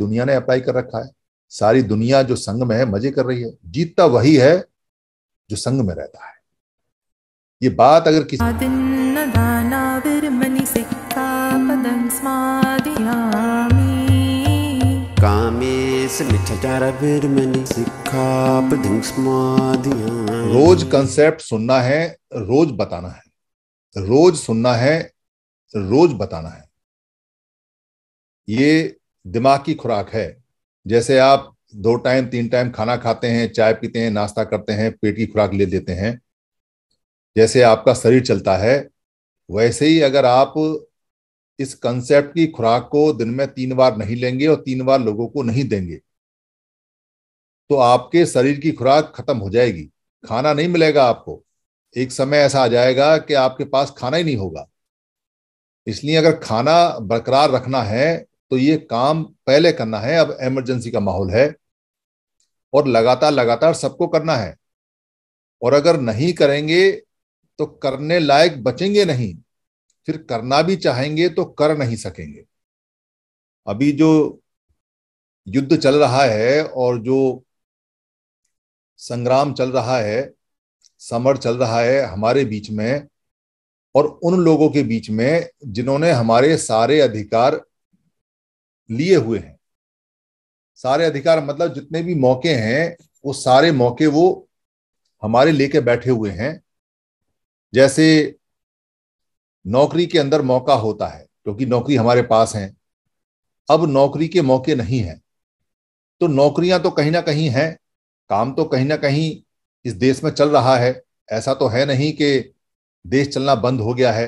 दुनिया ने अप्लाई कर रखा है सारी दुनिया जो संघ में है मजे कर रही है जीतता वही है जो संघ में रहता है ये बात अगर किसी रोज कंसेप्ट सुनना है रोज बताना है रोज सुनना है रोज बताना है ये दिमाग की खुराक है जैसे आप दो टाइम तीन टाइम खाना खाते हैं चाय पीते हैं नाश्ता करते हैं पेट की खुराक ले लेते हैं जैसे आपका शरीर चलता है वैसे ही अगर आप इस कंसेप्ट की खुराक को दिन में तीन बार नहीं लेंगे और तीन बार लोगों को नहीं देंगे तो आपके शरीर की खुराक खत्म हो जाएगी खाना नहीं मिलेगा आपको एक समय ऐसा आ जाएगा कि आपके पास खाना ही नहीं होगा इसलिए अगर खाना बरकरार रखना है तो ये काम पहले करना है अब इमरजेंसी का माहौल है और लगातार लगातार सबको करना है और अगर नहीं करेंगे तो करने लायक बचेंगे नहीं फिर करना भी चाहेंगे तो कर नहीं सकेंगे अभी जो युद्ध चल रहा है और जो संग्राम चल रहा है समर चल रहा है हमारे बीच में और उन लोगों के बीच में जिन्होंने हमारे सारे अधिकार लिए हुए हैं सारे अधिकार मतलब जितने भी मौके हैं वो सारे मौके वो हमारे लेके बैठे हुए हैं जैसे नौकरी के अंदर मौका होता है क्योंकि तो नौकरी हमारे पास है अब नौकरी के मौके नहीं है तो नौकरियां तो कहीं ना कहीं हैं काम तो कहीं ना कहीं इस देश में चल रहा है ऐसा तो है नहीं कि देश चलना बंद हो गया है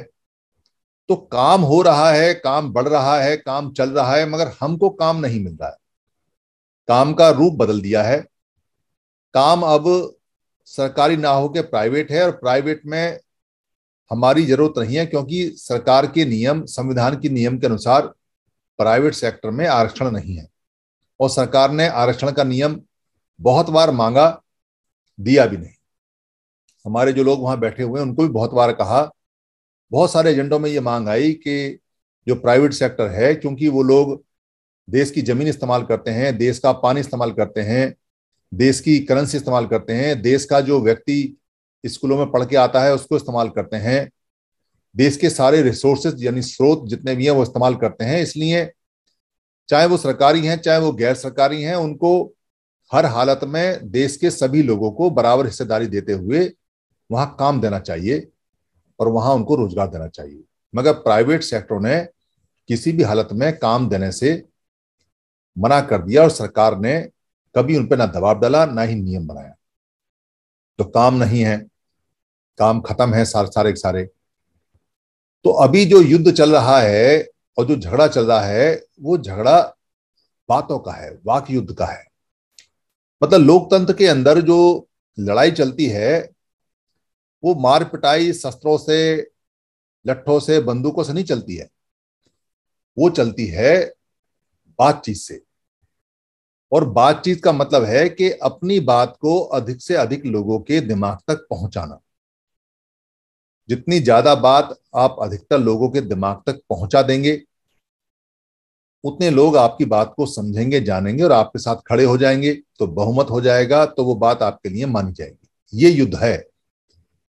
तो काम हो रहा है काम बढ़ रहा है काम चल रहा है मगर हमको काम नहीं मिल रहा है काम का रूप बदल दिया है काम अब सरकारी ना होकर प्राइवेट है और प्राइवेट में हमारी जरूरत नहीं है क्योंकि सरकार के नियम संविधान के नियम के अनुसार प्राइवेट सेक्टर में आरक्षण नहीं है और सरकार ने आरक्षण का नियम बहुत बार मांगा दिया भी नहीं हमारे जो लोग वहां बैठे हुए हैं उनको भी बहुत बार कहा बहुत सारे एजेंडों में ये मांग आई कि जो प्राइवेट सेक्टर है क्योंकि वो लोग देश की जमीन इस्तेमाल करते हैं देश का पानी इस्तेमाल करते हैं देश की करेंसी इस्तेमाल करते हैं देश का जो व्यक्ति स्कूलों में पढ़ के आता है उसको इस्तेमाल करते हैं देश के सारे रिसोर्सेज यानी स्रोत जितने भी हैं वो इस्तेमाल करते हैं इसलिए चाहे वो सरकारी हैं चाहे वो गैर सरकारी हैं उनको हर हालत में देश के सभी लोगों को बराबर हिस्सेदारी देते हुए वहाँ काम देना चाहिए और वहां उनको रोजगार देना चाहिए मगर प्राइवेट सेक्टर ने किसी भी हालत में काम देने से मना कर दिया और सरकार ने कभी उन पर ना दबाव डाला ना ही नियम बनाया तो काम नहीं है काम खत्म है सारे सारे सारे तो अभी जो युद्ध चल रहा है और जो झगड़ा चल रहा है वो झगड़ा बातों का है वाक युद्ध का है मतलब लोकतंत्र के अंदर जो लड़ाई चलती है वो मार पिटाई शस्त्रों से लट्ठों से बंदूकों से नहीं चलती है वो चलती है बातचीत से और बातचीत का मतलब है कि अपनी बात को अधिक से अधिक लोगों के दिमाग तक पहुंचाना जितनी ज्यादा बात आप अधिकतर लोगों के दिमाग तक पहुंचा देंगे उतने लोग आपकी बात को समझेंगे जानेंगे और आपके साथ खड़े हो जाएंगे तो बहुमत हो जाएगा तो वो बात आपके लिए मानी जाएगी ये युद्ध है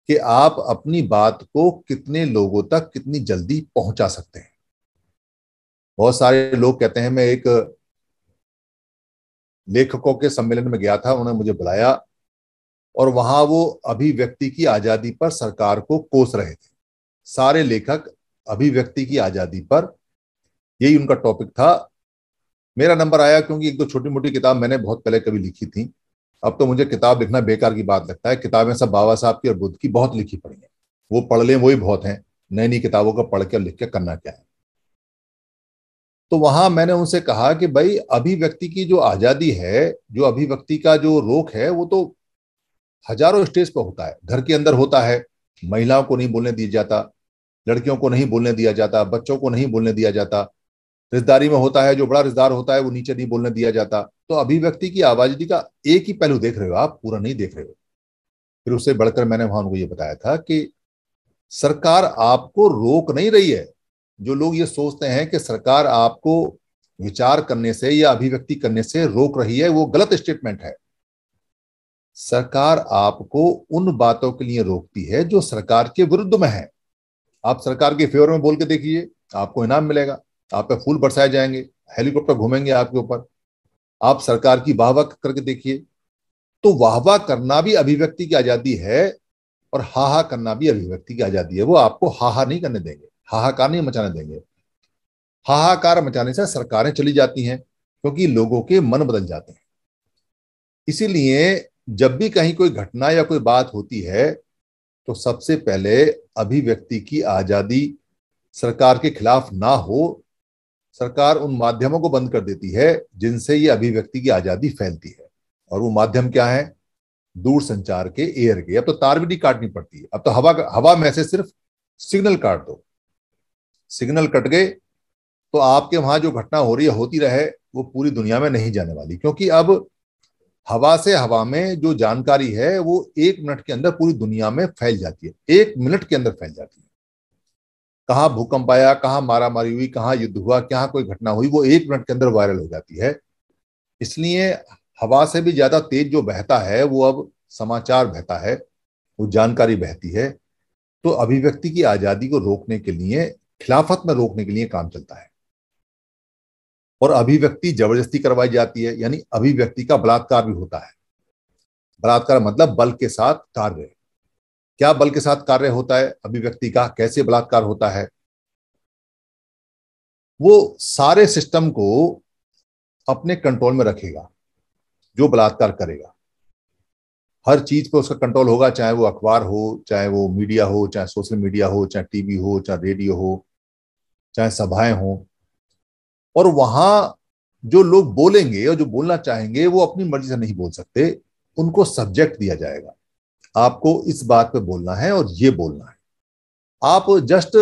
कि आप अपनी बात को कितने लोगों तक कितनी जल्दी पहुंचा सकते हैं बहुत सारे लोग कहते हैं मैं एक लेखकों के सम्मेलन में गया था उन्होंने मुझे बुलाया और वहां वो अभिव्यक्ति की आजादी पर सरकार को कोस रहे थे सारे लेखक अभिव्यक्ति की आजादी पर यही उनका टॉपिक था मेरा नंबर आया क्योंकि एक दो छोटी मोटी किताब मैंने बहुत पहले कभी लिखी थी अब तो मुझे किताब लिखना बेकार की बात लगता है किताबें सब बाबा साहब की और बुद्ध की बहुत लिखी पड़ी हैं वो पढ़ लें वही बहुत हैं नई नई किताबों का पढ़ के लिख के करना क्या है तो वहां मैंने उनसे कहा कि भाई अभिव्यक्ति की जो आजादी है जो अभिव्यक्ति का जो रोक है वो तो हजारों स्टेज पर होता है घर के अंदर होता है महिलाओं को नहीं बोलने दिया जाता लड़कियों को नहीं बोलने दिया जाता बच्चों को नहीं बोलने दिया जाता रिश्तेदारी में होता है जो बड़ा रिश्तेदार होता है वो नीचे नहीं बोलने दिया जाता तो अभिव्यक्ति की आबादी का एक ही पहलू देख रहे हो आप पूरा नहीं देख रहे हो फिर उससे बढ़कर मैंने वहां उनको ये बताया था कि सरकार आपको रोक नहीं रही है जो लोग ये सोचते हैं कि सरकार आपको विचार करने से या अभिव्यक्ति करने से रोक रही है वो गलत स्टेटमेंट है सरकार आपको उन बातों के लिए रोकती है जो सरकार के विरुद्ध में है आप सरकार के फेवर में बोल के देखिए आपको इनाम मिलेगा आप पे फूल बरसाए जाएंगे हेलीकॉप्टर घूमेंगे आपके ऊपर आप सरकार की वाह वाह करके देखिए तो वाह वाह करना भी अभिव्यक्ति की आजादी है और हा हा करना भी अभिव्यक्ति की आजादी है वो आपको हा हा नहीं करने देंगे हाहाकार नहीं मचाने देंगे हाहाकार मचाने से सरकारें चली जाती हैं क्योंकि लोगों के मन बदल जाते हैं इसीलिए जब भी कहीं कोई घटना या कोई बात होती है तो सबसे पहले अभिव्यक्ति की आजादी सरकार के खिलाफ ना हो सरकार उन माध्यमों को बंद कर देती है जिनसे ये अभिव्यक्ति की आजादी फैलती है और वो माध्यम क्या है दूर संचार के एयर के अब तो तार भी नहीं काटनी पड़ती अब तो हवा हवा में से सिर्फ सिग्नल काट दो सिग्नल कट गए तो आपके वहां जो घटना हो रही है होती रहे वो पूरी दुनिया में नहीं जाने वाली क्योंकि अब हवा से हवा में जो जानकारी है वो एक मिनट के अंदर पूरी दुनिया में फैल जाती है एक मिनट के अंदर फैल जाती है कहाँ भूकंप आया कहाँ मारामारी हुई कहाँ युद्ध हुआ कहाँ कोई घटना हुई वो एक मिनट के अंदर वायरल हो जाती है इसलिए हवा से भी ज्यादा तेज जो बहता है वो अब समाचार बहता है वो जानकारी बहती है तो अभिव्यक्ति की आजादी को रोकने के लिए खिलाफत में रोकने के लिए काम चलता है और अभिव्यक्ति जबरदस्ती करवाई जाती है यानी अभिव्यक्ति का बलात्कार भी होता है बलात्कार मतलब बल के साथ कार्य क्या बल के साथ कार्य होता है अभिव्यक्ति का कैसे बलात्कार होता है वो सारे सिस्टम को अपने कंट्रोल में रखेगा जो बलात्कार करेगा हर चीज पर उसका कंट्रोल होगा चाहे वो अखबार हो चाहे वो मीडिया हो चाहे सोशल मीडिया हो चाहे टीवी हो चाहे रेडियो हो चाहे सभाएं हो और वहां जो लोग बोलेंगे और जो बोलना चाहेंगे वो अपनी मर्जी से नहीं बोल सकते उनको सब्जेक्ट दिया जाएगा आपको इस बात पे बोलना है और ये बोलना है आप जस्ट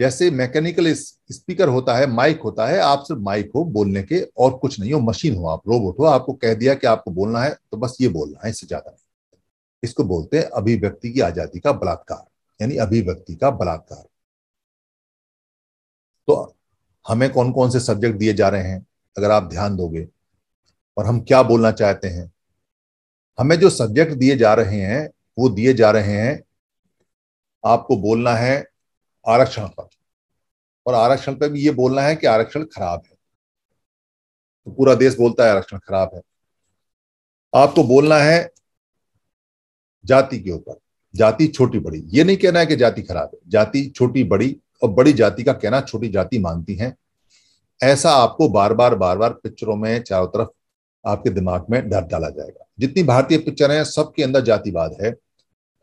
जैसे मैकेनिकल स्पीकर होता है माइक होता है आप सिर्फ माइक हो बोलने के और कुछ नहीं हो मशीन हो आप रोबोट हो आपको कह दिया कि आपको बोलना है तो बस ये बोलना है इससे ज्यादा नहीं इसको बोलते हैं अभिव्यक्ति की आजादी का बलात्कार यानी अभिव्यक्ति का बलात्कार तो हमें कौन कौन से सब्जेक्ट दिए जा रहे हैं अगर आप ध्यान दोगे और हम क्या बोलना चाहते हैं हमें जो सब्जेक्ट दिए जा रहे हैं वो दिए जा रहे हैं आपको बोलना है आरक्षण पर और आरक्षण पर भी ये बोलना है कि आरक्षण खराब है तो पूरा देश बोलता है आरक्षण खराब है आपको बोलना है जाति के ऊपर जाति छोटी बड़ी ये नहीं कहना है कि जाति खराब है जाति छोटी बड़ी और बड़ी जाति का कहना छोटी जाति मानती है ऐसा आपको बार बार बार बार पिक्चरों में चारों तरफ आपके दिमाग में डर डाला जाएगा जितनी भारतीय पिक्चर हैं सबके अंदर जातिवाद है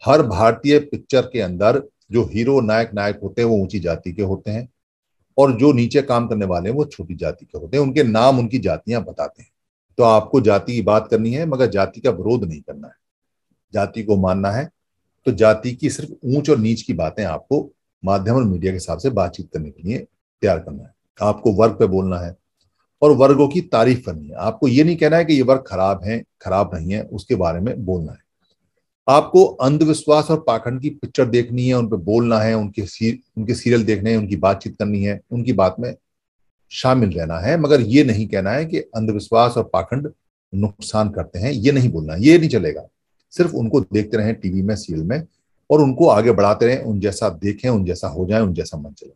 हर भारतीय पिक्चर के अंदर जो हीरो नायक नायक होते हैं वो ऊंची जाति के होते हैं और जो नीचे काम करने वाले हैं वो छोटी जाति के होते हैं उनके नाम उनकी जातियां बताते हैं तो आपको जाति की बात करनी है मगर जाति का विरोध नहीं करना है जाति को मानना है तो जाति की सिर्फ ऊंच और नीच की बातें आपको माध्यम और मीडिया के हिसाब से बातचीत करने के लिए तैयार करना है आपको वर्ग पे बोलना है और वर्गों की तारीफ करनी है आपको ये नहीं कहना है कि ये वर्ग खराब है खराब नहीं है उसके बारे में बोलना है आपको अंधविश्वास और पाखंड की पिक्चर देखनी है उन पर बोलना है उनके सीर, उनके सीरियल देखने हैं उनकी बातचीत करनी है उनकी बात में शामिल रहना है मगर ये नहीं कहना है कि अंधविश्वास और पाखंड नुकसान करते हैं ये नहीं बोलना ये नहीं चलेगा सिर्फ उनको देखते रहें टीवी में सीरियल में और उनको आगे बढ़ाते रहें उन जैसा देखें उन जैसा हो जाए उन जैसा मन चले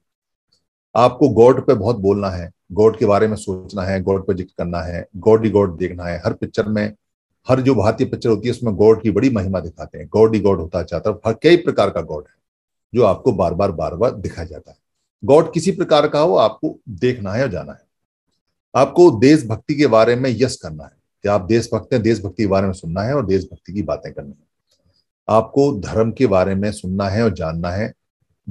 आपको गॉड पे बहुत बोलना है गॉड के बारे में सोचना है गॉड पर जिक्र करना है गॉड ही गॉड देखना है हर पिक्चर में हर जो भारतीय पिक्चर होती है उसमें गॉड की बड़ी महिमा दिखाते हैं गॉड ही गॉड होता चाहता है कई प्रकार का गॉड है जो आपको बार बार बार बार दिखाया जाता है गॉड किसी प्रकार का हो आपको देखना है और जाना है आपको देशभक्ति के बारे में यस करना है कि आप देशभक्त हैं देशभक्ति के बारे में सुनना है और देशभक्ति की बातें करनी है आपको धर्म के बारे में सुनना है और जानना है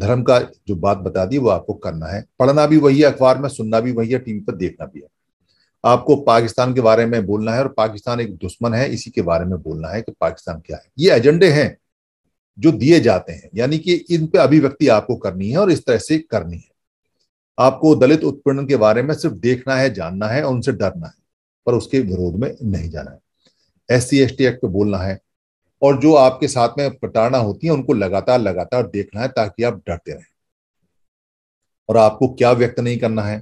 धर्म का जो बात बता दी वो आपको करना है पढ़ना भी वही है अखबार में सुनना भी वही है टीवी पर देखना भी है आपको पाकिस्तान के बारे में बोलना है और पाकिस्तान एक दुश्मन है इसी के बारे में बोलना है कि पाकिस्तान क्या है ये एजेंडे हैं जो दिए जाते हैं यानी कि इन पे अभिव्यक्ति आपको करनी है और इस तरह से करनी है आपको दलित उत्पीड़न के बारे में सिर्फ देखना है जानना है और उनसे डरना है पर उसके विरोध में नहीं जाना है एस सी एक्ट पे बोलना है और जो आपके साथ में प्रताड़ना होती है उनको लगातार लगातार देखना है ताकि आप डरते रहें और आपको क्या व्यक्त नहीं करना है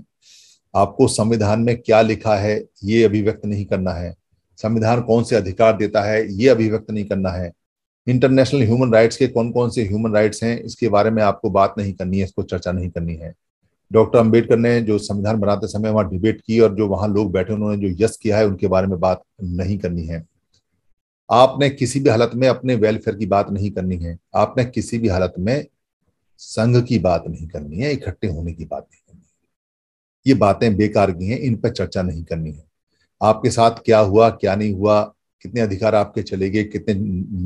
आपको संविधान में क्या लिखा है ये अभिव्यक्त नहीं करना है संविधान कौन से अधिकार देता है ये अभिव्यक्त नहीं करना है इंटरनेशनल ह्यूमन राइट्स के कौन कौन से ह्यूमन राइट्स हैं इसके बारे में आपको बात नहीं करनी है इसको चर्चा नहीं करनी है डॉक्टर अंबेडकर ने जो संविधान बनाते समय वहां डिबेट की और जो वहां लोग बैठे उन्होंने जो यस किया है उनके बारे में बात नहीं करनी है आपने किसी भी हालत में अपने वेलफेयर की बात नहीं करनी है आपने किसी भी हालत में संघ की बात नहीं करनी है इकट्ठे होने की बात नहीं करनी है ये बातें बेकार की हैं इन पर चर्चा नहीं करनी है आपके साथ क्या हुआ क्या नहीं हुआ कितने अधिकार आपके चले गए कितने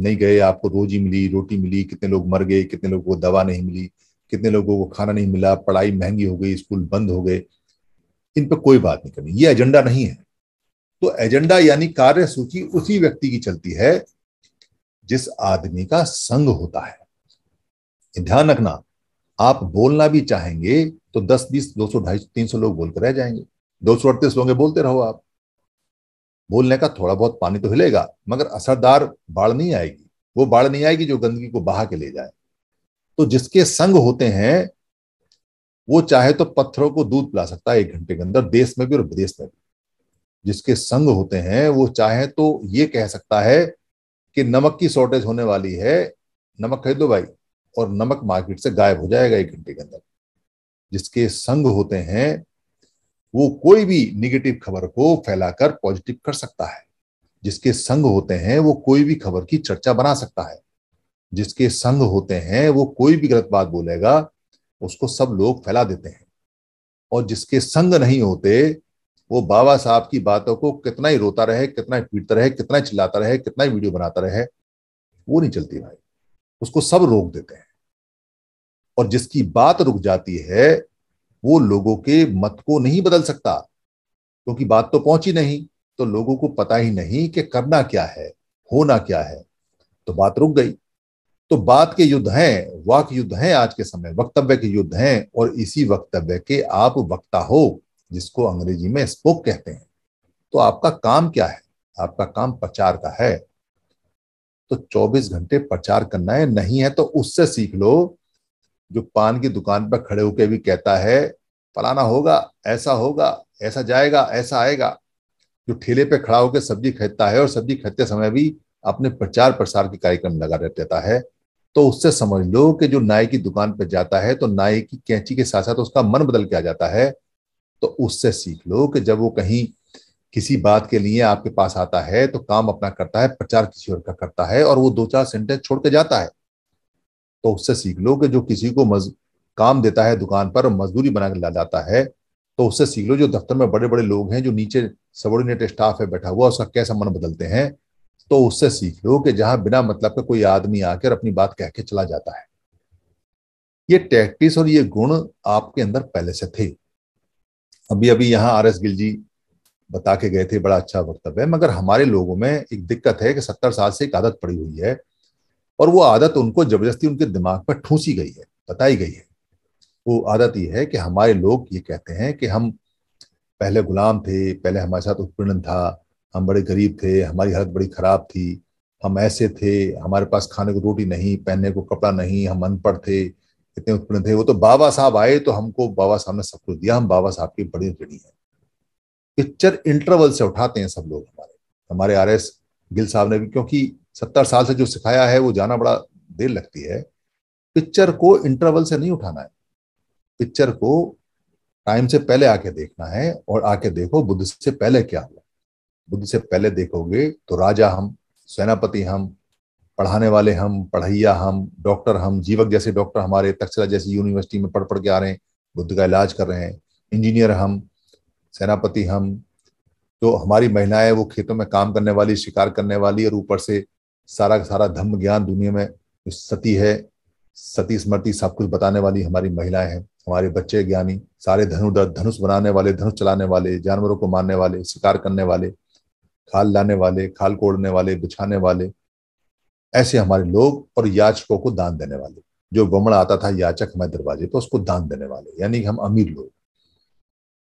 नहीं गए आपको रोजी मिली रोटी मिली कितने लोग मर गए कितने लोगों को दवा नहीं मिली कितने लोगों को खाना नहीं मिला पढ़ाई महंगी हो गई स्कूल बंद हो गए इन पर कोई बात नहीं करनी ये एजेंडा नहीं है तो एजेंडा यानी कार्य सूची उसी व्यक्ति की चलती है जिस आदमी का संग होता है ध्यान रखना आप बोलना भी चाहेंगे तो 10, 20, 200, 250, 300 लोग बोलकर रह जाएंगे दो सौ अड़तीस लोग बोलते रहो आप बोलने का थोड़ा बहुत पानी तो हिलेगा मगर असरदार बाढ़ नहीं आएगी वो बाढ़ नहीं आएगी जो गंदगी को बहा के ले जाए तो जिसके संग होते हैं वो चाहे तो पत्थरों को दूध पिला सकता है एक घंटे के अंदर देश में भी और विदेश में भी जिसके संग होते हैं वो चाहे तो ये कह सकता है कि नमक की शॉर्टेज होने वाली है नमक खरीदो भाई और नमक मार्केट से गायब हो जाएगा एक घंटे के अंदर जिसके संग होते हैं वो कोई भी निगेटिव खबर को फैलाकर पॉजिटिव कर सकता है जिसके संग होते हैं वो कोई भी खबर की चर्चा बना सकता है जिसके संग होते हैं वो कोई भी गलत बात बोलेगा उसको सब लोग फैला देते हैं और जिसके संग नहीं होते वो बाबा साहब की बातों को कितना ही रोता रहे कितना ही पीटता रहे कितना ही चिल्लाता रहे कितना ही वीडियो बनाता रहे वो नहीं चलती भाई उसको सब रोक देते हैं और जिसकी बात रुक जाती है वो लोगों के मत को नहीं बदल सकता क्योंकि तो बात तो पहुंची नहीं तो लोगों को पता ही नहीं कि करना क्या है होना क्या है तो बात रुक गई तो बात के युद्ध हैं वाक युद्ध हैं आज के समय वक्तव्य के युद्ध हैं और इसी वक्तव्य के आप वक्ता हो जिसको अंग्रेजी में स्पोक कहते हैं तो आपका काम क्या है आपका काम प्रचार का है तो 24 घंटे प्रचार करना है नहीं है तो उससे सीख लो जो पान की दुकान पर खड़े होकर भी कहता है फलाना होगा ऐसा होगा ऐसा जाएगा ऐसा आएगा जो ठेले पे खड़ा होकर सब्जी खरीदता है और सब्जी खरीदते समय भी अपने प्रचार प्रसार के कार्यक्रम लगा रहता है तो उससे समझ लो कि जो नाई की दुकान पर जाता है तो नाई की कैंची के साथ साथ उसका मन बदल के आ जाता है तो उससे सीख लो कि जब वो कहीं किसी बात के लिए आपके पास आता है तो काम अपना करता है प्रचार किसी और का करता है और वो दो चार सेंटेंस छोड़ के जाता है तो उससे सीख लो कि जो किसी को मज, काम देता है दुकान पर मजदूरी बना के ला जाता है तो उससे सीख लो जो दफ्तर में बड़े बड़े लोग हैं जो नीचे सबोर्डिनेट स्टाफ है बैठा हुआ उसका कैसा मन बदलते हैं तो उससे सीख लो कि जहां बिना मतलब का कोई आदमी आकर अपनी बात कह के चला जाता है ये टैक्टिस और ये गुण आपके अंदर पहले से थे अभी अभी यहाँ आर एस गिल जी बता के गए थे बड़ा अच्छा वक्तव्य है मगर हमारे लोगों में एक दिक्कत है कि सत्तर साल से एक आदत पड़ी हुई है और वो आदत उनको जबरदस्ती उनके दिमाग पर ठूसी गई है बताई गई है वो आदत ये है कि हमारे लोग ये कहते हैं कि हम पहले गुलाम थे पहले हमारे साथ उत्पीड़न था हम बड़े गरीब थे हमारी हालत बड़ी खराब थी हम ऐसे थे हमारे पास खाने को रोटी नहीं पहनने को कपड़ा नहीं हम अनपढ़ थे इतने उत्पन्न थे वो तो बाबा साहब आए तो हमको बाबा साहब ने सब कुछ दिया हम बाबा साहब की बड़ी ऋणी है पिक्चर इंटरवल से उठाते हैं सब लोग हमारे हमारे आर एस गिल साहब ने भी क्योंकि सत्तर साल से जो सिखाया है वो जाना बड़ा देर लगती है पिक्चर को इंटरवल से नहीं उठाना है पिक्चर को टाइम से पहले आके देखना है और आके देखो बुद्ध से पहले क्या हुआ बुद्ध से पहले देखोगे तो राजा हम सेनापति हम पढ़ाने वाले हम पढ़ैया हम डॉक्टर हम जीवक जैसे डॉक्टर हमारे तक्षशिला जैसी यूनिवर्सिटी में पढ़ पढ़ के आ रहे हैं बुद्ध का इलाज कर रहे हैं इंजीनियर हम सेनापति हम तो हमारी महिलाएं वो खेतों में काम करने वाली शिकार करने वाली और ऊपर से सारा का सारा धम्म ज्ञान दुनिया में सती है सती स्मृति सब कुछ बताने वाली हमारी महिलाएं हैं हमारे बच्चे ज्ञानी सारे धनुधर धनुष बनाने वाले धनुष चलाने वाले जानवरों को मारने वाले शिकार करने वाले खाल लाने वाले खाल कोड़ने वाले बिछाने वाले ऐसे हमारे लोग और याचकों को दान देने वाले जो बमण आता था याचक हमारे दरवाजे पर उसको दान देने वाले यानी कि हम अमीर लोग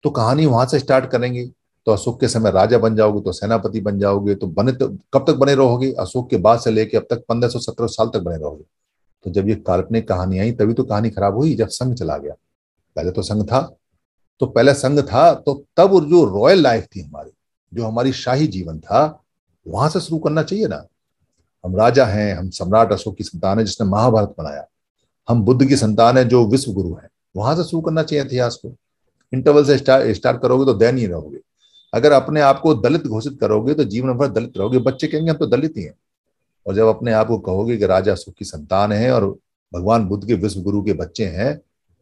तो कहानी वहां से स्टार्ट करेंगे तो अशोक के समय राजा बन जाओगे तो सेनापति बन जाओगे तो बने तो कब तक बने रहोगे अशोक के बाद से लेके अब तक पंद्रह सौ सत्रह साल तक बने रहोगे तो जब ये काल्पनिक कहानी आई तभी तो कहानी खराब हुई जब संघ चला गया पहले तो संघ था तो पहले संघ था तो तब जो रॉयल लाइफ थी हमारी जो हमारी शाही जीवन था वहां से शुरू करना चाहिए ना हम राजा हैं हम सम्राट अशोक की संतान है जिसने महाभारत बनाया हम बुद्ध की संतान है जो विश्व गुरु है वहां से शुरू करना चाहिए इतिहास को इंटरवल से स्टार्ट करोगे तो दयनीय रहोगे अगर अपने आप को दलित घोषित करोगे तो जीवन भर दलित रहोगे बच्चे कहेंगे हम तो दलित ही हैं और जब अपने आप को कहोगे कि राजा सुख की संतान है और भगवान बुद्ध के विश्व गुरु के बच्चे हैं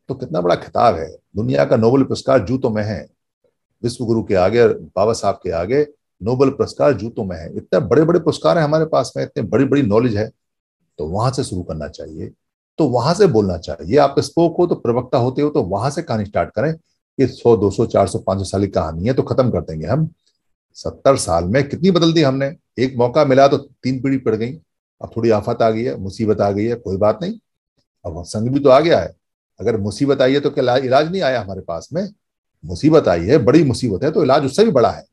तो कितना बड़ा खिताब है दुनिया का नोबल पुरस्कार जूतों में है विश्व गुरु के आगे और बाबा साहब के आगे नोबल पुरस्कार जूतों में है इतने बड़े बड़े पुरस्कार हैं हमारे पास में इतने बड़ी बड़ी नॉलेज है तो वहां से शुरू करना चाहिए तो वहां से बोलना चाहिए आप स्पोक हो तो प्रवक्ता होते हो तो वहां से कहानी स्टार्ट करें कि सौ दो सौ चार सौ पांच सौ साल की कहानी है तो खत्म कर देंगे हम सत्तर साल में कितनी बदल दी हमने एक मौका मिला तो तीन पीढ़ी पड़ गई अब थोड़ी आफत आ गई है मुसीबत आ गई है कोई बात नहीं अब संग भी तो आ गया है अगर मुसीबत आई है तो क्या इलाज नहीं आया हमारे पास में मुसीबत आई है बड़ी मुसीबत है तो इलाज उससे भी बड़ा है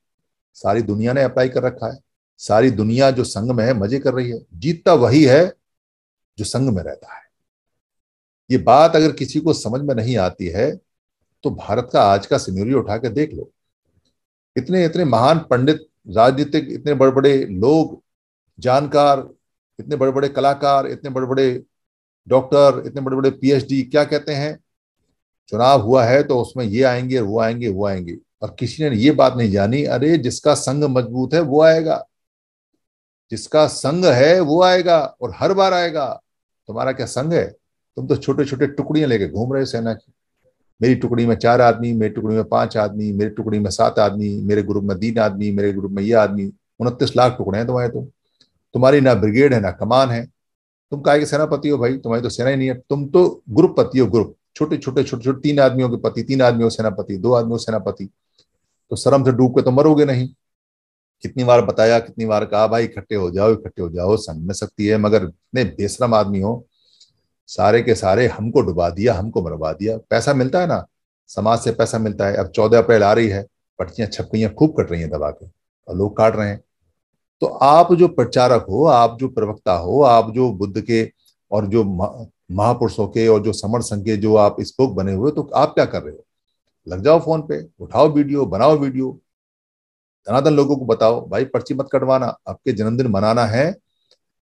सारी दुनिया ने अप्लाई कर रखा है सारी दुनिया जो संघ में है मजे कर रही है जीतता वही है जो संघ में रहता है ये बात अगर किसी को समझ में नहीं आती है तो भारत का आज का सिनेरियो उठा के देख लो इतने इतने महान पंडित राजनीतिक इतने बड़े बड़े लोग जानकार इतने बड़े बड़े कलाकार इतने बड़े बड़े डॉक्टर इतने बड़े बड़े पीएचडी क्या कहते हैं चुनाव हुआ है तो उसमें ये आएंगे वो आएंगे वो आएंगे और किसी ने ये बात नहीं जानी अरे जिसका संग मजबूत है वो आएगा जिसका संग है वो आएगा और हर बार आएगा तुम्हारा क्या संग है तुम तो छोटे छोटे टुकड़ियां लेके घूम रहे हो सेना की मेरी टुकड़ी में चार आदमी मेरी टुकड़ी में पांच आदमी मेरी टुकड़ी में सात आदमी मेरे ग्रुप में तीन आदमी मेरे ग्रुप में यह आदमी उनतीस लाख टुकड़े हैं तुम्हारे तुम तुम्हारी ना ब्रिगेड है ना कमान है तुम काय के सेनापति हो भाई तुम्हारी तो सेना ही नहीं है तुम तो ग्रुप पति हो ग्रुप छोटे छोटे छोटे छोटे तीन आदमियों के पति तीन आदमियों सेनापति दो आदमियों सेनापति तो शर्म से डूब के तो मरोगे नहीं कितनी बार बताया कितनी बार कहा भाई इकट्ठे हो जाओ इकट्ठे हो जाओ संग में सकती है मगर इतने बेशरम आदमी हो सारे के सारे हमको डुबा दिया हमको मरवा दिया पैसा मिलता है ना समाज से पैसा मिलता है अब चौदह अप्रैल आ रही है पर्चियां छपकियां खूब कट रही हैं दबा के और लोग काट रहे हैं तो आप जो प्रचारक हो आप जो प्रवक्ता हो आप जो बुद्ध के और जो महापुरुषों के और जो समर संघ के जो आप स्पोक बने हुए तो आप क्या कर रहे हो लग जाओ फोन पे उठाओ वीडियो बनाओ वीडियो धनाधन लोगों को बताओ भाई पर्ची मत कटवाना आपके जन्मदिन मनाना है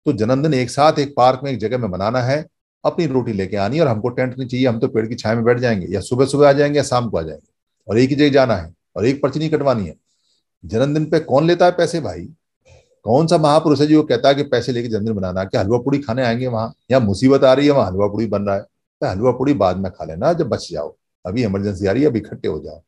तो जन्मदिन एक साथ एक पार्क में एक जगह में मनाना है अपनी रोटी लेके आनी और हमको टेंट नहीं चाहिए हम तो पेड़ की छाया में बैठ जाएंगे या सुबह सुबह आ जाएंगे या शाम को आ जाएंगे और एक ही जगह जाना है और एक पर्ची नहीं कटवानी है जन्मदिन पे कौन लेता है पैसे भाई कौन सा महापुरुष है वो कहता है कि पैसे लेके जन्मदिन बनाना क्या हलवा पूड़ी खाने आएंगे वहां यहाँ मुसीबत आ रही है वहां हलवा पूड़ी बन रहा है तो हलवा पूड़ी बाद में खा लेना जब बच जाओ अभी इमरजेंसी आ रही है अभी इकट्ठे हो जाओ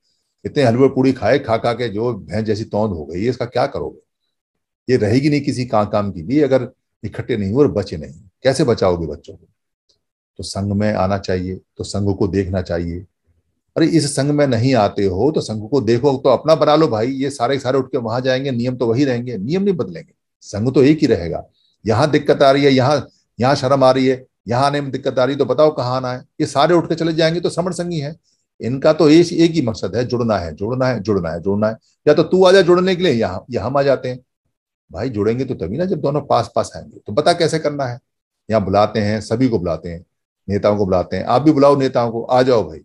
इतने हलवे पूड़ी खाए खा खा के जो भैंस जैसी तौंद हो गई है इसका क्या करोगे ये रहेगी नहीं किसी का काम की भी अगर इकट्ठे नहीं हुए और बचे नहीं कैसे बचाओगे बच्चों को तो संघ में आना चाहिए तो संघ को देखना चाहिए अरे इस संघ में नहीं आते हो तो संघ को देखो तो अपना बना लो भाई ये सारे सारे उठ के वहां जाएंगे नियम तो वही रहेंगे नियम नहीं बदलेंगे संघ तो एक ही रहेगा यहाँ दिक्कत आ रही है यहाँ यहाँ शर्म आ रही है यहां आने में दिक्कत आ रही तो बताओ कहाँ आना है ये सारे उठ के चले जाएंगे तो समण संगी है इनका तो एक एक ही मकसद है जुड़ना है जुड़ना है जुड़ना है जुड़ना है या तो तू आ जा जुड़ने के लिए यहाँ या हम आ जाते हैं भाई जुड़ेंगे तो तभी ना जब दोनों पास पास आएंगे तो बता कैसे करना है यहाँ बुलाते हैं सभी को बुलाते हैं नेताओं को बुलाते हैं आप भी बुलाओ नेताओं को आ जाओ भाई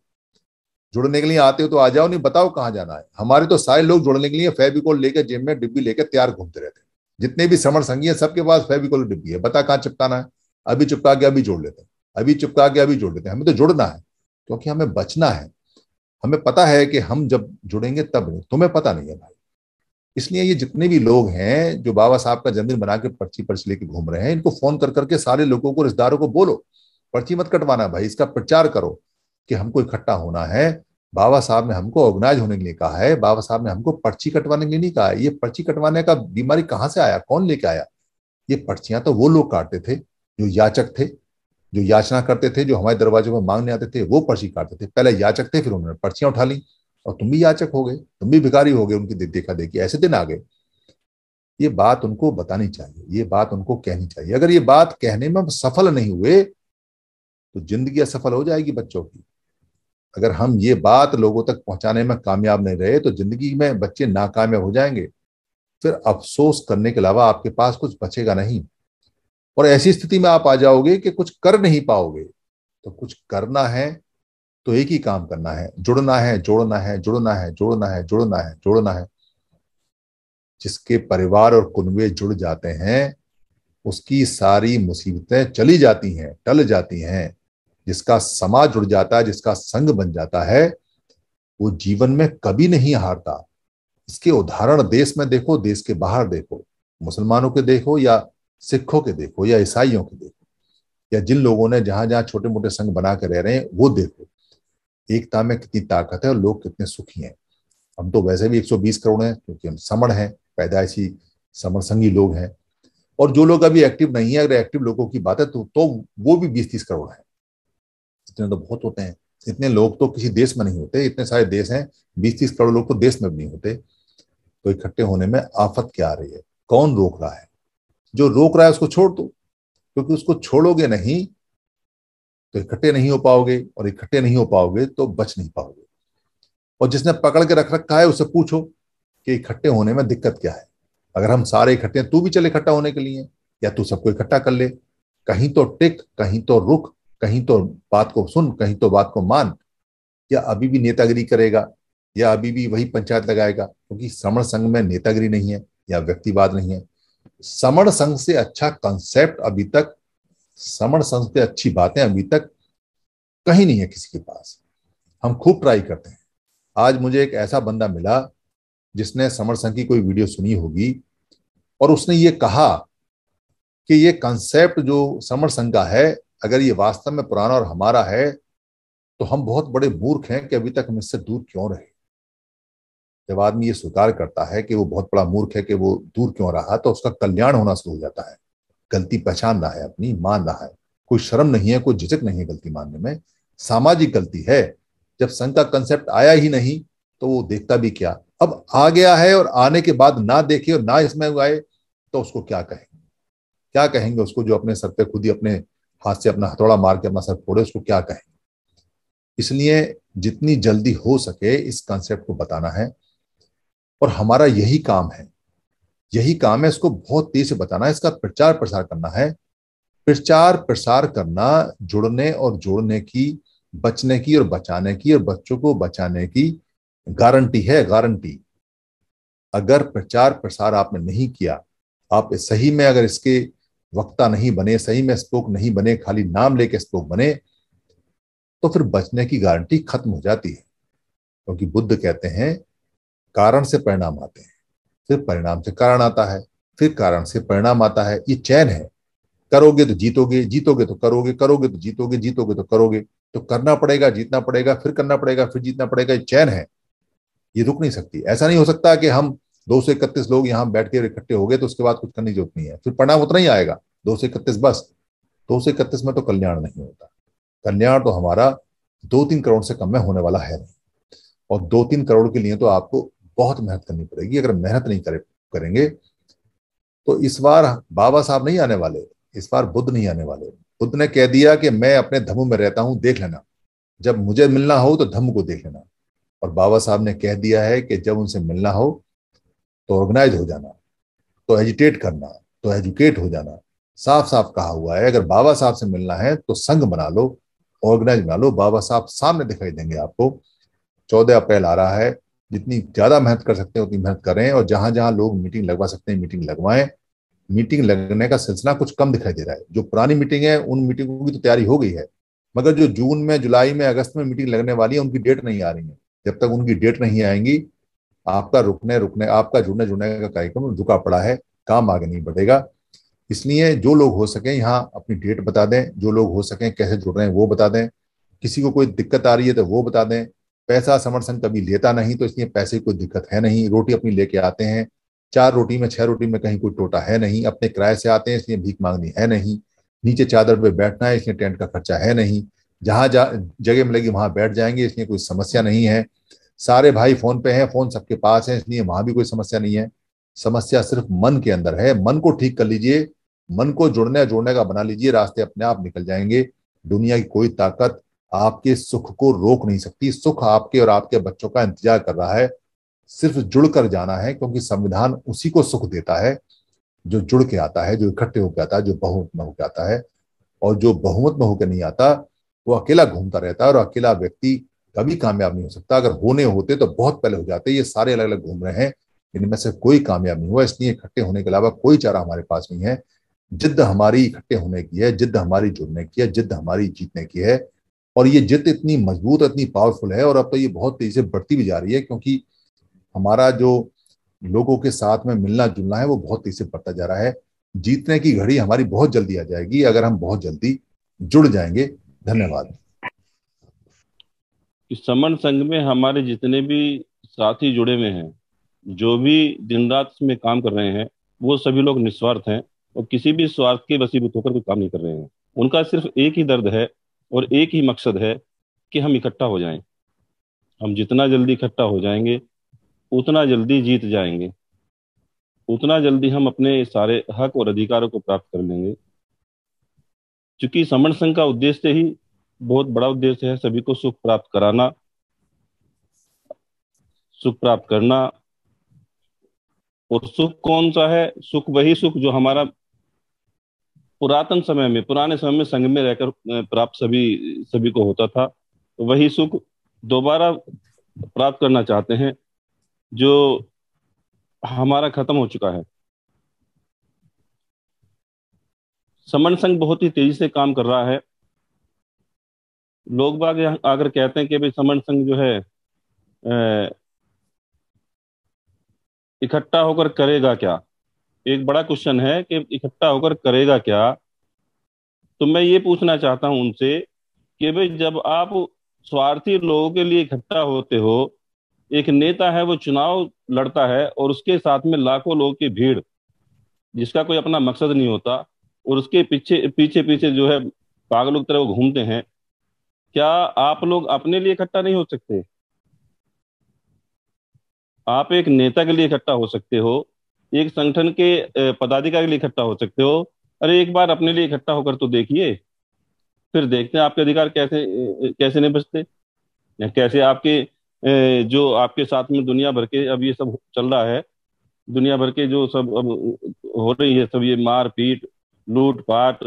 जुड़ने के लिए आते हो तो आ जाओ नहीं बताओ कहाँ जाना है हमारे तो सारे लोग जुड़ने के लिए फेविकोल लेकर जेब में डिब्बी लेकर तैयार घूमते रहते हैं जितने भी समर संगी है सबके पास फेविकोल डिब्बी है बता कहाँ चिपकाना है अभी चिपका के अभी जोड़ लेते हैं अभी चिपका के अभी जोड़ लेते हैं हमें तो जुड़ना है क्योंकि हमें बचना है हमें पता है कि हम जब जुड़ेंगे तब नहीं तुम्हें पता नहीं है भाई इसलिए ये जितने भी लोग हैं जो बाबा साहब का जन्मदिन बना के पर्ची पर्ची लेके घूम रहे हैं इनको फोन कर करके सारे लोगों को रिश्तेदारों को बोलो पर्ची मत कटवाना भाई इसका प्रचार करो कि हमको इकट्ठा होना है बाबा साहब ने हमको ऑर्गेनाइज होने के लिए कहा है बाबा साहब ने हमको पर्ची कटवाने के लिए नहीं कहा है ये पर्ची कटवाने का बीमारी कहाँ से आया कौन लेके आया ये पर्चियां तो वो लोग काटते थे जो याचक थे जो याचना करते थे जो हमारे दरवाजे में मांगने आते थे वो पर्ची काटते थे पहले याचक थे फिर उन्होंने पर्चियां उठा ली और तुम भी याचक हो गए तुम भी भिखारी हो गए उनकी देखा देखी ऐसे दिन आ गए ये बात उनको बतानी चाहिए ये बात उनको कहनी चाहिए अगर ये बात कहने में सफल नहीं हुए तो जिंदगी असफल हो जाएगी बच्चों की अगर हम ये बात लोगों तक पहुंचाने में कामयाब नहीं रहे तो जिंदगी में बच्चे नाकामयाब हो जाएंगे फिर अफसोस करने के अलावा आपके पास कुछ बचेगा नहीं और ऐसी स्थिति में आप आ जाओगे कि कुछ कर नहीं पाओगे तो कुछ करना है तो एक ही काम करना है जुड़ना है जोड़ना है जुड़ना है जोड़ना है जुड़ना है जोड़ना है जिसके परिवार और कुनबे जुड़ जाते हैं उसकी सारी मुसीबतें चली जाती हैं टल जाती हैं जिसका समाज जुड़ जाता है जिसका संग बन जाता है वो जीवन में कभी नहीं हारता इसके उदाहरण देश में देखो देश के बाहर देखो मुसलमानों के देखो या सिखों के देखो या ईसाइयों के देखो या जिन लोगों ने जहां जहां छोटे मोटे संघ बना के रह रहे हैं वो देखो एकता में कितनी ताकत है और लोग कितने सुखी हैं हम तो वैसे भी 120 करोड़ हैं क्योंकि हम समण हैं पैदाइशी समण संघी लोग हैं और जो लोग अभी एक्टिव नहीं है अगर एक्टिव लोगों की बात है तो, तो वो भी बीस तीस करोड़ है इतने तो बहुत होते हैं इतने लोग तो किसी देश में नहीं होते इतने सारे देश हैं बीस तीस करोड़ लोग तो देश में भी नहीं होते तो इकट्ठे होने में आफत क्या आ रही है कौन रोक रहा है जो रोक रहा है उसको छोड़ दो क्योंकि उसको छोड़ोगे नहीं तो इकट्ठे नहीं हो पाओगे और इकट्ठे नहीं हो पाओगे तो बच नहीं पाओगे और जिसने पकड़ के रख रखा है उससे पूछो कि इकट्ठे होने में दिक्कत क्या है अगर हम सारे इकट्ठे हैं तू भी चले इकट्ठा होने के लिए या तू सबको इकट्ठा कर ले कहीं तो टिक कहीं तो रुक कहीं तो बात को सुन कहीं तो बात को मान या अभी भी नेतागिरी करेगा या अभी भी वही पंचायत लगाएगा क्योंकि श्रमण संघ में नेतागिरी नहीं है या व्यक्तिवाद नहीं है समण संघ से अच्छा कंसेप्ट अभी तक समण संघ से अच्छी बातें अभी तक कहीं नहीं है किसी के पास हम खूब ट्राई करते हैं आज मुझे एक ऐसा बंदा मिला जिसने समर संघ की कोई वीडियो सुनी होगी और उसने ये कहा कि ये कंसेप्ट जो समर संघ का है अगर ये वास्तव में पुराना और हमारा है तो हम बहुत बड़े मूर्ख हैं कि अभी तक हम इससे दूर क्यों रहे जब आदमी ये स्वीकार करता है कि वो बहुत बड़ा मूर्ख है कि वो दूर क्यों रहा तो उसका कल्याण होना शुरू हो जाता है गलती पहचान रहा है अपनी मान रहा है कोई शर्म नहीं है कोई झिझक नहीं है गलती मानने में सामाजिक गलती है जब संघ का कंसेप्ट आया ही नहीं तो वो देखता भी क्या अब आ गया है और आने के बाद ना देखे और ना इसमें आए तो उसको क्या कहेंगे क्या कहेंगे उसको जो अपने सर पे खुद ही अपने हाथ से अपना हथौड़ा मार के अपना सर फोड़े उसको क्या कहेंगे इसलिए जितनी जल्दी हो सके इस कंसेप्ट को बताना है और हमारा यही काम है यही काम है इसको बहुत तेज से बताना है इसका प्रचार प्रसार करना है प्रचार प्रसार करना जुड़ने और जोड़ने की बचने की और बचाने की और बच्चों को बचाने की गारंटी है गारंटी अगर प्रचार प्रसार आपने नहीं किया आप सही में अगर इसके वक्ता नहीं बने सही में स्पोक नहीं बने खाली नाम लेके स्पोक बने तो फिर बचने की गारंटी खत्म हो जाती है क्योंकि तो बुद्ध कहते हैं कारण से परिणाम आते हैं फिर परिणाम से कारण आता है फिर कारण से परिणाम आता है ये चैन है करोगे तो जीतोगे जीतोगे तो करोगे करोगे तो जीतोगे जीतोगे तो करोगे तो करना पड़ेगा जीतना पड़ेगा फिर करना पड़ेगा फिर जीतना पड़ेगा ये चैन है ये रुक नहीं सकती ऐसा नहीं हो सकता कि हम दो सौ इकतीस लोग यहाँ बैठ के इकट्ठे हो गए तो उसके बाद कुछ करने की जरूरत नहीं है फिर परिणाम उतना ही आएगा दो सौ इकतीस बस दो सौ इकतीस में तो कल्याण नहीं होता कल्याण तो हमारा दो तीन करोड़ से कम में होने वाला है नहीं और दो तीन करोड़ के लिए तो आपको बहुत मेहनत करनी पड़ेगी अगर मेहनत नहीं करे करेंगे तो इस बार बाबा साहब नहीं आने वाले इस बार बुद्ध नहीं आने वाले बुद्ध ने कह दिया कि मैं अपने धम्म में रहता हूं देख लेना जब मुझे मिलना हो तो धम्म को देख लेना और बाबा साहब ने कह दिया है कि जब उनसे मिलना हो तो ऑर्गेनाइज हो जाना तो एजुटेट करना तो एजुकेट हो जाना साफ साफ कहा हुआ है अगर बाबा साहब से मिलना है तो संघ बना लो ऑर्गेनाइज बना लो बाबा साहब सामने दिखाई देंगे आपको चौदह अप्रैल आ रहा है जितनी ज्यादा मेहनत कर सकते हैं उतनी मेहनत करें और जहां जहां लोग मीटिंग लगवा सकते हैं मीटिंग लगवाएं मीटिंग लगने का सिलसिला कुछ कम दिखाई दे रहा है जो पुरानी मीटिंग है उन मीटिंगों की तो तैयारी हो गई है मगर जो जून में जुलाई में अगस्त में मीटिंग लगने वाली है उनकी डेट नहीं आ रही है जब तक उनकी डेट नहीं आएंगी आपका रुकने रुकने आपका जुड़ने जुड़ने का कार्यक्रम रुका पड़ा है काम आगे नहीं बढ़ेगा इसलिए जो लोग हो सके यहाँ अपनी डेट बता दें जो लोग हो सके कैसे जुड़ रहे हैं वो बता दें किसी को कोई दिक्कत आ रही है तो वो बता दें पैसा समर्थन कभी लेता नहीं तो इसलिए पैसे की कोई दिक्कत है नहीं रोटी अपनी लेके आते हैं चार रोटी में छह रोटी में कहीं कोई टोटा है नहीं अपने किराए से आते हैं इसलिए भीख मांगनी है नहीं नीचे चादर पे बैठना है इसलिए टेंट का खर्चा है नहीं जहां जा जगह मिलेगी वहां बैठ जाएंगे इसलिए कोई समस्या नहीं है सारे भाई फोन पे हैं फोन सबके पास है इसलिए वहां भी कोई समस्या नहीं है समस्या सिर्फ मन के अंदर है मन को ठीक कर लीजिए मन को जुड़ने जोड़ने का बना लीजिए रास्ते अपने आप निकल जाएंगे दुनिया की कोई ताकत आपके सुख को रोक नहीं सकती सुख आपके और आपके बच्चों का इंतजार कर रहा है सिर्फ जुड़कर जाना है क्योंकि संविधान उसी को सुख देता है जो जुड़ के आता है जो इकट्ठे होकर आता है जो बहुमत में होकर आता है और जो बहुमत में होकर नहीं आता वो अकेला घूमता रहता है और अकेला व्यक्ति कभी कामयाब नहीं हो सकता अगर होने होते तो बहुत पहले हो जाते ये सारे अलग अलग घूम रहे हैं इनमें से कोई कामयाब नहीं हुआ इसलिए इकट्ठे होने के अलावा कोई चारा हमारे पास नहीं है जिद्द हमारी इकट्ठे होने की है जिद्द हमारी जुड़ने की है जिद्द हमारी जीतने की है और ये जित इतनी मजबूत इतनी पावरफुल है और अब तो ये बहुत तेजी से बढ़ती भी जा रही है क्योंकि हमारा जो लोगों के साथ में मिलना जुलना है वो बहुत तेजी से बढ़ता जा रहा है जीतने की घड़ी हमारी बहुत जल्दी आ जाएगी अगर हम बहुत जल्दी जुड़ जाएंगे धन्यवाद इस समन संघ में हमारे जितने भी साथी जुड़े हुए हैं जो भी दिन रात में काम कर रहे हैं वो सभी लोग निस्वार्थ हैं और किसी भी स्वार्थ के वसीभूत होकर कोई काम नहीं कर रहे हैं उनका सिर्फ एक ही दर्द है और एक ही मकसद है कि हम इकट्ठा हो जाएं हम जितना जल्दी इकट्ठा हो जाएंगे उतना जल्दी जीत जाएंगे उतना जल्दी हम अपने सारे हक और अधिकारों को प्राप्त कर लेंगे चूंकि समण संघ का उद्देश्य ही बहुत बड़ा उद्देश्य है सभी को सुख प्राप्त कराना सुख प्राप्त करना और सुख कौन सा है सुख वही सुख जो हमारा पुरातन समय में पुराने समय में संघ में रहकर प्राप्त सभी सभी को होता था वही सुख दोबारा प्राप्त करना चाहते हैं जो हमारा खत्म हो चुका है समन संघ बहुत ही तेजी से काम कर रहा है लोग बाग आकर कहते हैं कि भाई समन संघ जो है इकट्ठा होकर करेगा क्या एक बड़ा क्वेश्चन है कि इकट्ठा होकर करेगा क्या तो मैं ये पूछना चाहता हूं उनसे कि भाई जब आप स्वार्थी लोगों के लिए इकट्ठा होते हो एक नेता है वो चुनाव लड़ता है और उसके साथ में लाखों लोगों की भीड़ जिसका कोई अपना मकसद नहीं होता और उसके पीछे पीछे पीछे जो है पागलों की तरह वो घूमते हैं क्या आप लोग अपने लिए इकट्ठा नहीं हो सकते आप एक नेता के लिए इकट्ठा हो सकते हो एक संगठन के पदाधिकारी लिए इकट्ठा हो सकते हो अरे एक बार अपने लिए इकट्ठा होकर तो देखिए फिर देखते हैं आपके अधिकार कैसे कैसे नहीं बचते कैसे आपके जो आपके साथ में दुनिया भर के अब ये सब चल रहा है दुनिया भर के जो सब अब हो रही है सब ये मार पीट लूट पाट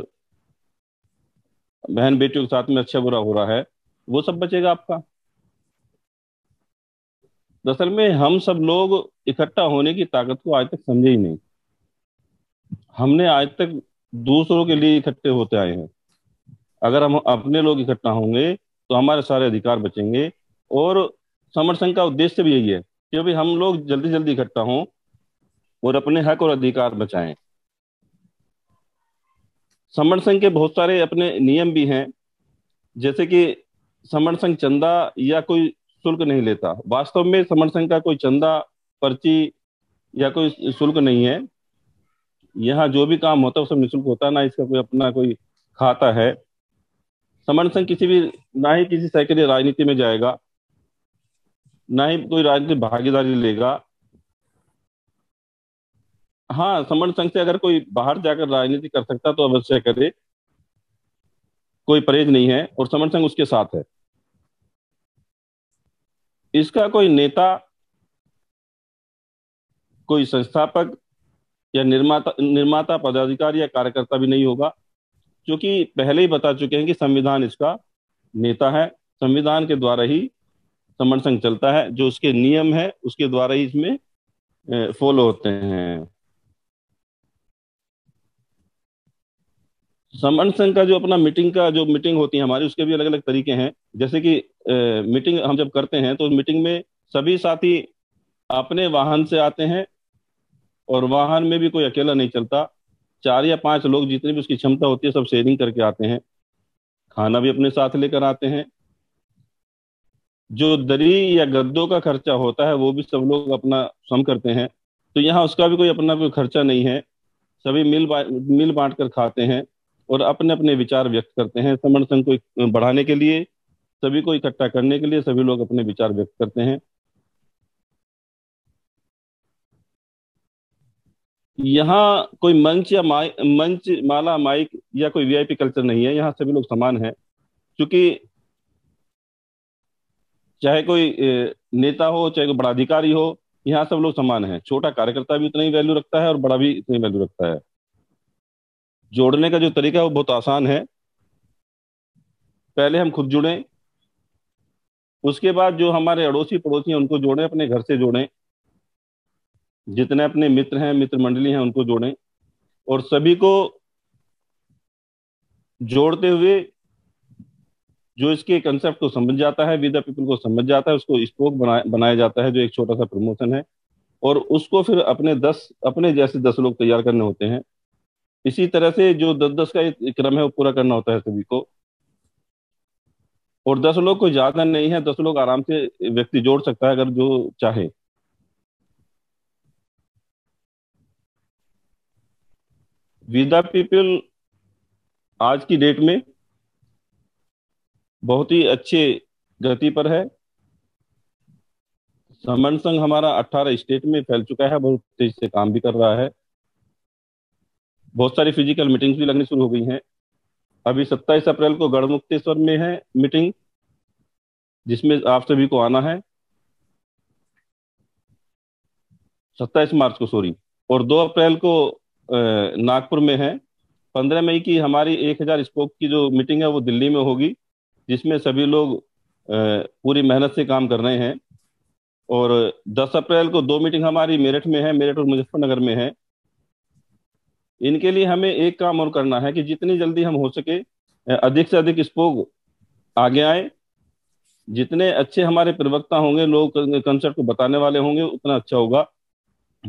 बहन बेटियों के साथ में अच्छा बुरा हो रहा है वो सब बचेगा आपका दरअसल में हम सब लोग इकट्ठा होने की ताकत को आज तक समझे ही नहीं हमने आज तक दूसरों के लिए इकट्ठे होते आए हैं अगर हम अपने लोग इकट्ठा होंगे तो हमारे सारे अधिकार बचेंगे और समर्थ संघ का उद्देश्य भी यही है कि भाई हम लोग जल्दी जल्दी इकट्ठा हों और अपने हक और अधिकार बचाएं समर संघ के बहुत सारे अपने नियम भी हैं जैसे कि समर संघ चंदा या कोई शुल्क नहीं लेता वास्तव में समर संघ का कोई चंदा पर्ची या कोई शुल्क नहीं है यहाँ जो भी काम होता है सब निःशुल्क होता है ना इसका कोई अपना कोई खाता है समर्थ संघ किसी भी ना ही किसी सहकारी राजनीति में जाएगा ना ही कोई राजनीतिक भागीदारी लेगा हाँ समर्थ संघ से अगर कोई बाहर जाकर राजनीति कर सकता तो अवश्य करे कोई परहेज नहीं है और समर्थ संघ उसके साथ है इसका कोई नेता कोई संस्थापक या निर्माता निर्माता पदाधिकारी या कार्यकर्ता भी नहीं होगा क्योंकि पहले ही बता चुके हैं कि संविधान इसका नेता है संविधान के द्वारा ही समर्थन चलता है जो उसके नियम है उसके द्वारा ही इसमें फॉलो होते हैं समर्ण संघ का जो अपना मीटिंग का जो मीटिंग होती है हमारी उसके भी अलग अलग तरीके हैं जैसे कि ए, मीटिंग हम जब करते हैं तो मीटिंग में सभी साथी अपने वाहन से आते हैं और वाहन में भी कोई अकेला नहीं चलता चार या पांच लोग जितनी भी उसकी क्षमता होती है सब शेयरिंग करके आते हैं खाना भी अपने साथ लेकर आते हैं जो दरी या गद्दों का खर्चा होता है वो भी सब लोग अपना सम करते हैं तो यहाँ उसका भी कोई अपना कोई खर्चा नहीं है सभी मिल बा, मिल बांट कर खाते हैं और अपने अपने विचार व्यक्त करते हैं समण संघ को बढ़ाने के लिए सभी को इकट्ठा करने के लिए सभी लोग अपने विचार व्यक्त करते हैं यहाँ कोई मंच या माइ मंच माला माइक या कोई वीआईपी कल्चर नहीं है यहाँ सभी लोग समान हैं क्योंकि चाहे कोई नेता हो चाहे कोई बड़ा अधिकारी हो यहाँ सब लोग समान है छोटा कार्यकर्ता भी उतना ही वैल्यू रखता है और बड़ा भी इतनी वैल्यू रखता है जोड़ने का जो तरीका है वो बहुत आसान है पहले हम खुद जुड़ें उसके बाद जो हमारे अड़ोसी पड़ोसी हैं उनको जोड़ें अपने घर से जोड़ें जितने अपने मित्र हैं मित्र मंडली हैं उनको जोड़ें और सभी को जोड़ते हुए जो इसके कंसेप्ट को समझ जाता है विद पीपल को समझ जाता है उसको स्पोक बनाया बनाया जाता है जो एक छोटा सा प्रमोशन है और उसको फिर अपने दस अपने जैसे दस लोग तैयार करने होते हैं इसी तरह से जो दस दस का क्रम है वो पूरा करना होता है सभी को और दस लोग को ज्यादा नहीं है दस लोग आराम से व्यक्ति जोड़ सकता है अगर जो चाहे विदा पीपल आज की डेट में बहुत ही अच्छे गति पर है समन संघ हमारा 18 स्टेट में फैल चुका है बहुत तेज से काम भी कर रहा है बहुत सारी फिजिकल मीटिंग्स भी लगनी शुरू हो गई हैं अभी सत्ताईस अप्रैल को गढ़ मुक्तेश्वर में है मीटिंग जिसमें आप सभी को आना है सत्ताईस मार्च को सॉरी और दो अप्रैल को नागपुर में है पंद्रह मई की हमारी एक हजार स्पोक की जो मीटिंग है वो दिल्ली में होगी जिसमें सभी लोग पूरी मेहनत से काम कर रहे हैं और 10 अप्रैल को दो मीटिंग हमारी मेरठ में है मेरठ और मुजफ्फरनगर में है इनके लिए हमें एक काम और करना है कि जितनी जल्दी हम हो सके अधिक से अधिक स्पोक आगे आए जितने अच्छे हमारे प्रवक्ता होंगे लोग कंसर्ट को बताने वाले होंगे उतना अच्छा होगा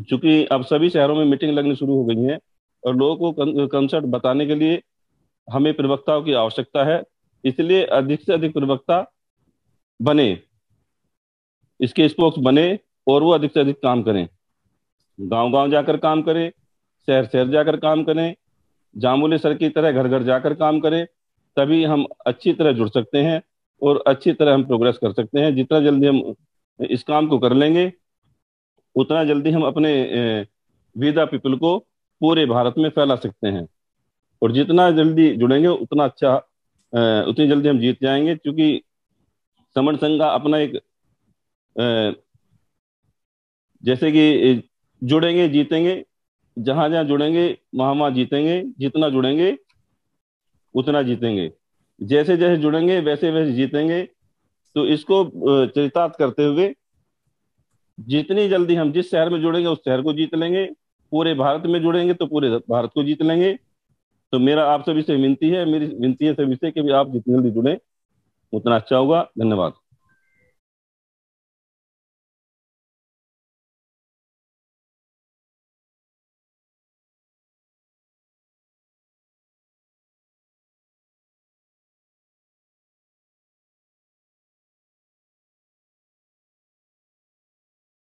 क्योंकि अब सभी शहरों में मीटिंग लगनी शुरू हो गई है और लोगों को कंसर्ट बताने के लिए हमें प्रवक्ताओं की आवश्यकता है इसलिए अधिक से अधिक प्रवक्ता बने इसके स्पोक्स बने और वो अधिक से अधिक काम करें गांव गांव जाकर काम करें शहर शहर जाकर काम करें जामुले सर की तरह घर घर जाकर काम करें तभी हम अच्छी तरह जुड़ सकते हैं और अच्छी तरह हम प्रोग्रेस कर सकते हैं जितना जल्दी हम इस काम को कर लेंगे उतना जल्दी हम अपने विदा पीपल को पूरे भारत में फैला सकते हैं और जितना जल्दी जुड़ेंगे उतना अच्छा उतनी जल्दी हम जीत जाएंगे क्योंकि समण संघ का अपना एक जैसे कि जुड़ेंगे जीतेंगे जहां जहां जुड़ेंगे वहां वहां जीतेंगे जितना जुड़ेंगे उतना जीतेंगे जैसे जैसे जुड़ेंगे वैसे वैसे जीतेंगे तो इसको चरितार्थ करते हुए जितनी जल्दी हम जिस शहर में जुड़ेंगे उस शहर को जीत लेंगे पूरे भारत में जुड़ेंगे तो पूरे भारत को जीत लेंगे तो मेरा आप सभी से विनती है मेरी विनती है सभी से कि आप जितनी जल्दी जुड़ें उतना अच्छा होगा धन्यवाद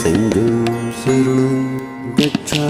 सेन्द सर्णु गच्छ